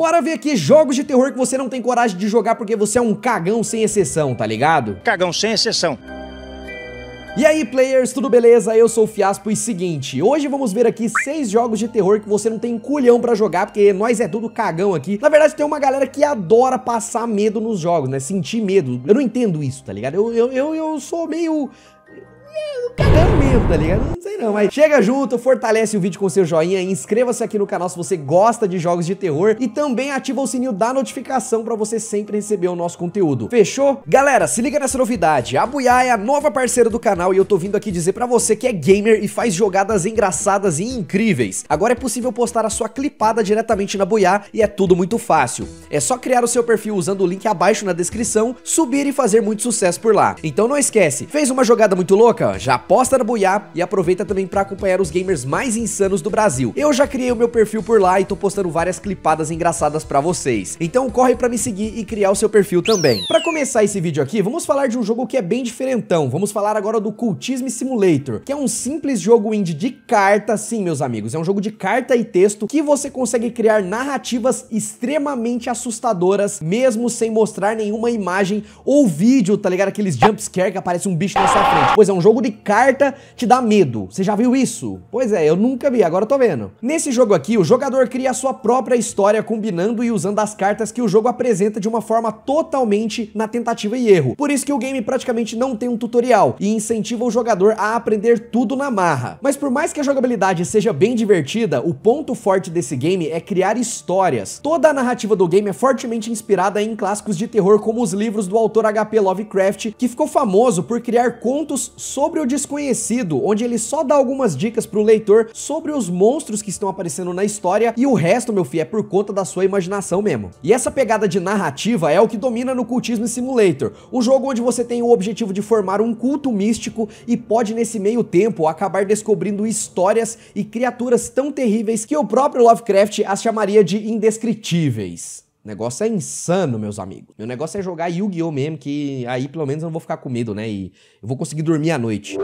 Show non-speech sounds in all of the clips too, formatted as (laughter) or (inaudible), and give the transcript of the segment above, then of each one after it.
Bora ver aqui jogos de terror que você não tem coragem de jogar porque você é um cagão sem exceção, tá ligado? Cagão sem exceção. E aí, players, tudo beleza? Eu sou o Fiaspo e seguinte, hoje vamos ver aqui seis jogos de terror que você não tem culhão pra jogar, porque nós é tudo cagão aqui. Na verdade, tem uma galera que adora passar medo nos jogos, né? Sentir medo. Eu não entendo isso, tá ligado? Eu, eu, eu, eu sou meio tô mesmo, tá ligado? Não sei não, mas chega junto, fortalece o vídeo com seu joinha, inscreva-se aqui no canal se você gosta de jogos de terror e também ativa o sininho da notificação pra você sempre receber o nosso conteúdo. Fechou? Galera, se liga nessa novidade. A Buiá é a nova parceira do canal e eu tô vindo aqui dizer pra você que é gamer e faz jogadas engraçadas e incríveis. Agora é possível postar a sua clipada diretamente na Buiá e é tudo muito fácil. É só criar o seu perfil usando o link abaixo na descrição, subir e fazer muito sucesso por lá. Então não esquece, fez uma jogada muito louca? Já aposta no Buiá e aproveita também para acompanhar os gamers mais insanos do Brasil. Eu já criei o meu perfil por lá e tô postando várias clipadas engraçadas para vocês. Então corre para me seguir e criar o seu perfil também. Para começar esse vídeo aqui, vamos falar de um jogo que é bem diferentão. Vamos falar agora do Cultism Simulator, que é um simples jogo indie de carta, sim, meus amigos. É um jogo de carta e texto que você consegue criar narrativas extremamente assustadoras, mesmo sem mostrar nenhuma imagem ou vídeo, tá ligado? Aqueles jumpscare que aparece um bicho na sua frente. Pois é, um jogo de carta carta te dá medo. Você já viu isso? Pois é, eu nunca vi, agora eu tô vendo. Nesse jogo aqui, o jogador cria a sua própria história combinando e usando as cartas que o jogo apresenta de uma forma totalmente na tentativa e erro. Por isso que o game praticamente não tem um tutorial e incentiva o jogador a aprender tudo na marra. Mas por mais que a jogabilidade seja bem divertida, o ponto forte desse game é criar histórias. Toda a narrativa do game é fortemente inspirada em clássicos de terror como os livros do autor HP Lovecraft, que ficou famoso por criar contos sobre o Desconhecido, onde ele só dá algumas dicas pro leitor sobre os monstros que estão aparecendo na história e o resto, meu filho, é por conta da sua imaginação mesmo. E essa pegada de narrativa é o que domina no Cultismo Simulator, um jogo onde você tem o objetivo de formar um culto místico e pode nesse meio tempo acabar descobrindo histórias e criaturas tão terríveis que o próprio Lovecraft as chamaria de indescritíveis. O negócio é insano, meus amigos. Meu negócio é jogar Yu-Gi-Oh! mesmo, que aí pelo menos eu não vou ficar com medo, né? E eu vou conseguir dormir à noite.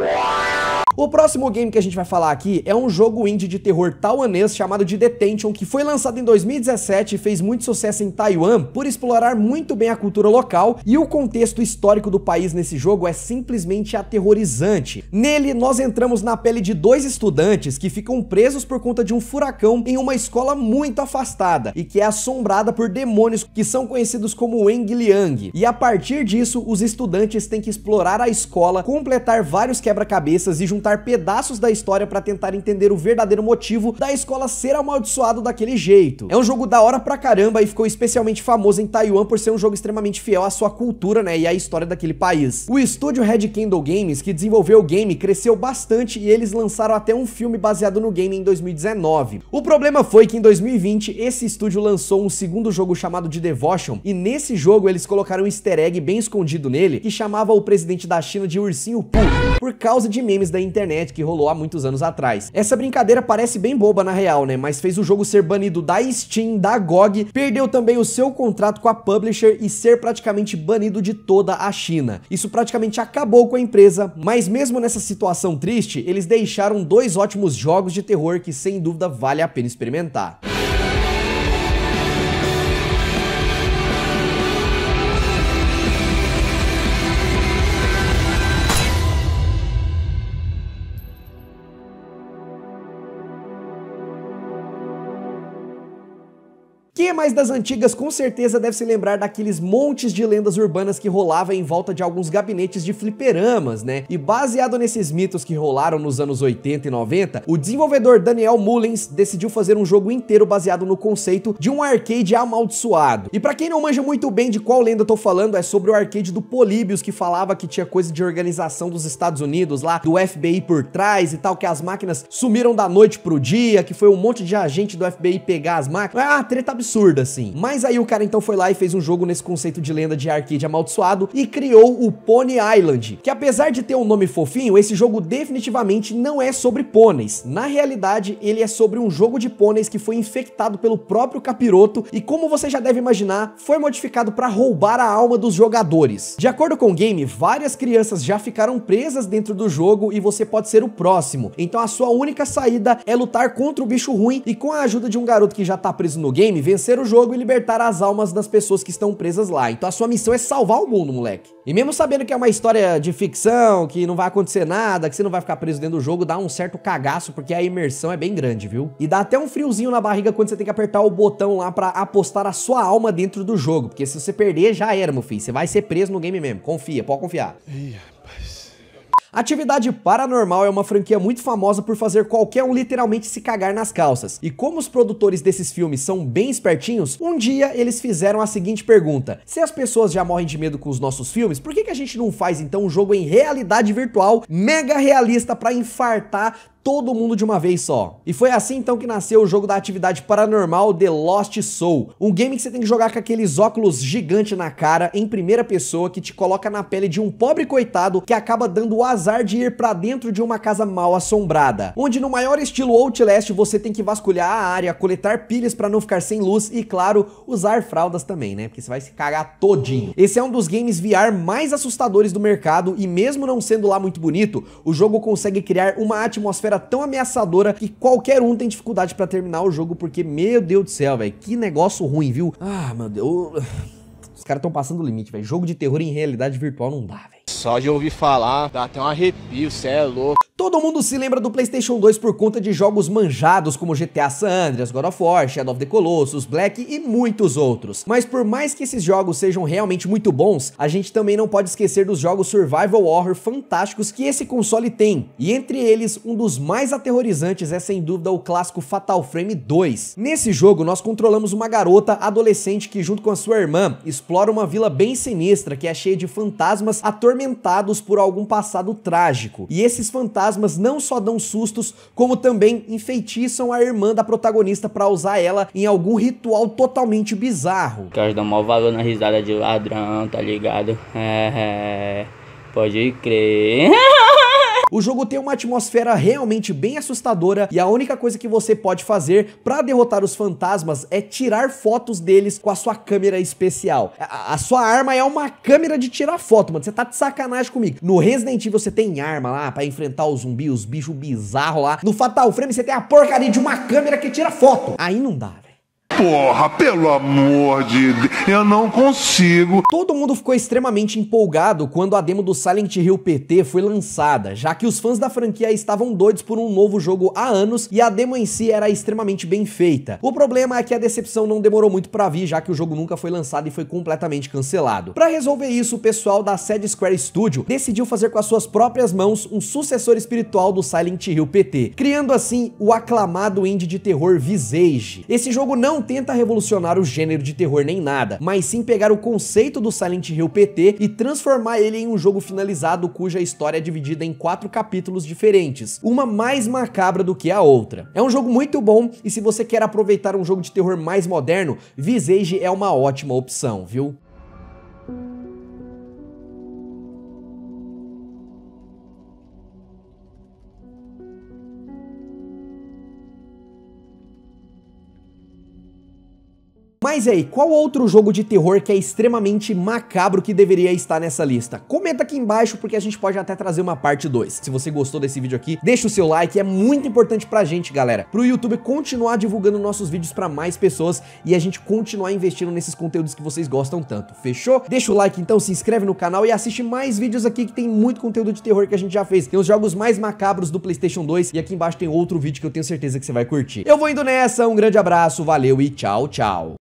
O próximo game que a gente vai falar aqui é um jogo indie de terror taiwanês chamado de Detention, que foi lançado em 2017 e fez muito sucesso em Taiwan por explorar muito bem a cultura local e o contexto histórico do país nesse jogo é simplesmente aterrorizante. Nele, nós entramos na pele de dois estudantes que ficam presos por conta de um furacão em uma escola muito afastada e que é assombrada por demônios que são conhecidos como Weng Liang. E a partir disso, os estudantes têm que explorar a escola, completar vários quebra-cabeças e juntar juntar pedaços da história para tentar entender o verdadeiro motivo da escola ser amaldiçoado daquele jeito. É um jogo da hora pra caramba e ficou especialmente famoso em Taiwan por ser um jogo extremamente fiel à sua cultura, né, e à história daquele país. O estúdio Red Candle Games, que desenvolveu o game, cresceu bastante e eles lançaram até um filme baseado no game em 2019. O problema foi que em 2020 esse estúdio lançou um segundo jogo chamado de Devotion e nesse jogo eles colocaram um easter egg bem escondido nele que chamava o presidente da China de ursinho Pooh por causa de memes da internet internet que rolou há muitos anos atrás. Essa brincadeira parece bem boba na real, né? Mas fez o jogo ser banido da Steam, da GOG, perdeu também o seu contrato com a publisher e ser praticamente banido de toda a China. Isso praticamente acabou com a empresa, mas mesmo nessa situação triste, eles deixaram dois ótimos jogos de terror que sem dúvida vale a pena experimentar. Quem é mais das antigas com certeza deve se lembrar daqueles montes de lendas urbanas que rolavam em volta de alguns gabinetes de fliperamas, né? E baseado nesses mitos que rolaram nos anos 80 e 90, o desenvolvedor Daniel Mullins decidiu fazer um jogo inteiro baseado no conceito de um arcade amaldiçoado. E para quem não manja muito bem de qual lenda eu tô falando, é sobre o arcade do Políbios que falava que tinha coisa de organização dos Estados Unidos lá, do FBI por trás e tal, que as máquinas sumiram da noite pro dia, que foi um monte de agente do FBI pegar as máquinas. Ah, treta absurda absurda, assim. Mas aí o cara então foi lá e fez um jogo nesse conceito de lenda de arcade amaldiçoado e criou o Pony Island, que apesar de ter um nome fofinho, esse jogo definitivamente não é sobre pôneis. Na realidade, ele é sobre um jogo de pôneis que foi infectado pelo próprio capiroto e como você já deve imaginar, foi modificado para roubar a alma dos jogadores. De acordo com o game, várias crianças já ficaram presas dentro do jogo e você pode ser o próximo. Então a sua única saída é lutar contra o bicho ruim e com a ajuda de um garoto que já tá preso no game, vencer o jogo e libertar as almas das pessoas que estão presas lá. Então a sua missão é salvar o mundo, moleque. E mesmo sabendo que é uma história de ficção, que não vai acontecer nada, que você não vai ficar preso dentro do jogo, dá um certo cagaço, porque a imersão é bem grande, viu? E dá até um friozinho na barriga quando você tem que apertar o botão lá para apostar a sua alma dentro do jogo, porque se você perder, já era, meu filho. Você vai ser preso no game mesmo. Confia, pode confiar. Ih, rapaz. Atividade Paranormal é uma franquia muito famosa por fazer qualquer um literalmente se cagar nas calças. E como os produtores desses filmes são bem espertinhos, um dia eles fizeram a seguinte pergunta: Se as pessoas já morrem de medo com os nossos filmes, por que, que a gente não faz então um jogo em realidade virtual mega realista para infartar todo mundo de uma vez só. E foi assim então que nasceu o jogo da atividade paranormal The Lost Soul, um game que você tem que jogar com aqueles óculos gigante na cara em primeira pessoa que te coloca na pele de um pobre coitado que acaba dando o azar de ir para dentro de uma casa mal assombrada, onde no maior estilo Outlast você tem que vasculhar a área, coletar pilhas para não ficar sem luz e claro, usar fraldas também, né? Porque você vai se cagar todinho. Esse é um dos games VR mais assustadores do mercado e mesmo não sendo lá muito bonito, o jogo consegue criar uma atmosfera era tão ameaçadora que qualquer um tem dificuldade para terminar o jogo, porque, meu Deus do céu, velho, que negócio ruim, viu? Ah, meu Deus. Os caras estão passando o limite, velho. Jogo de terror em realidade virtual não dá, velho. Só de ouvir falar, dá até um arrepio, cê é louco. Todo mundo se lembra do PlayStation 2 por conta de jogos manjados como GTA San Andreas, God of War, Shadow of the Colossus, Black e muitos outros. Mas por mais que esses jogos sejam realmente muito bons, a gente também não pode esquecer dos jogos survival horror fantásticos que esse console tem. E entre eles, um dos mais aterrorizantes é sem dúvida o clássico Fatal Frame 2. Nesse jogo, nós controlamos uma garota adolescente que junto com a sua irmã explora uma vila bem sinistra que é cheia de fantasmas atormentados por algum passado trágico. E esses fantasmas fantasmas não só dão sustos, como também enfeitiçam a irmã da protagonista para usar ela em algum ritual totalmente bizarro. Que elas dão maior valor na risada de ladrão, tá ligado? É, é pode crer. (laughs) O jogo tem uma atmosfera realmente bem assustadora e a única coisa que você pode fazer para derrotar os fantasmas é tirar fotos deles com a sua câmera especial. A, a, sua arma é uma câmera de tirar foto, mano. Você tá de sacanagem comigo. No Resident Evil você tem arma lá para enfrentar os zumbis, os bichos bizarros lá. No Fatal Frame você tem a porcaria de uma câmera que tira foto. Aí não dá. Porra, pelo amor de Deus, eu não consigo. Todo mundo ficou extremamente empolgado quando a demo do Silent Hill PT foi lançada, já que os fãs da franquia estavam doidos por um novo jogo há anos e a demo em si era extremamente bem feita. O problema é que a decepção não demorou muito para vir, já que o jogo nunca foi lançado e foi completamente cancelado. Para resolver isso, o pessoal da Sad Square Studio decidiu fazer com as suas próprias mãos um sucessor espiritual do Silent Hill PT, criando assim o aclamado indie de terror Visage. Esse jogo não tenta revolucionar o gênero de terror nem nada, mas sim pegar o conceito do Silent Hill PT e transformar ele em um jogo finalizado cuja história é dividida em quatro capítulos diferentes, uma mais macabra do que a outra. É um jogo muito bom e se você quer aproveitar um jogo de terror mais moderno, Visage é uma ótima opção, viu? Mas aí, qual outro jogo de terror que é extremamente macabro que deveria estar nessa lista? Comenta aqui embaixo porque a gente pode até trazer uma parte 2. Se você gostou desse vídeo aqui, deixa o seu like, é muito importante pra gente, galera. Pro YouTube continuar divulgando nossos vídeos pra mais pessoas e a gente continuar investindo nesses conteúdos que vocês gostam tanto, fechou? Deixa o like então, se inscreve no canal e assiste mais vídeos aqui que tem muito conteúdo de terror que a gente já fez. Tem os jogos mais macabros do Playstation 2 e aqui embaixo tem outro vídeo que eu tenho certeza que você vai curtir. Eu vou indo nessa, um grande abraço, valeu e tchau, tchau.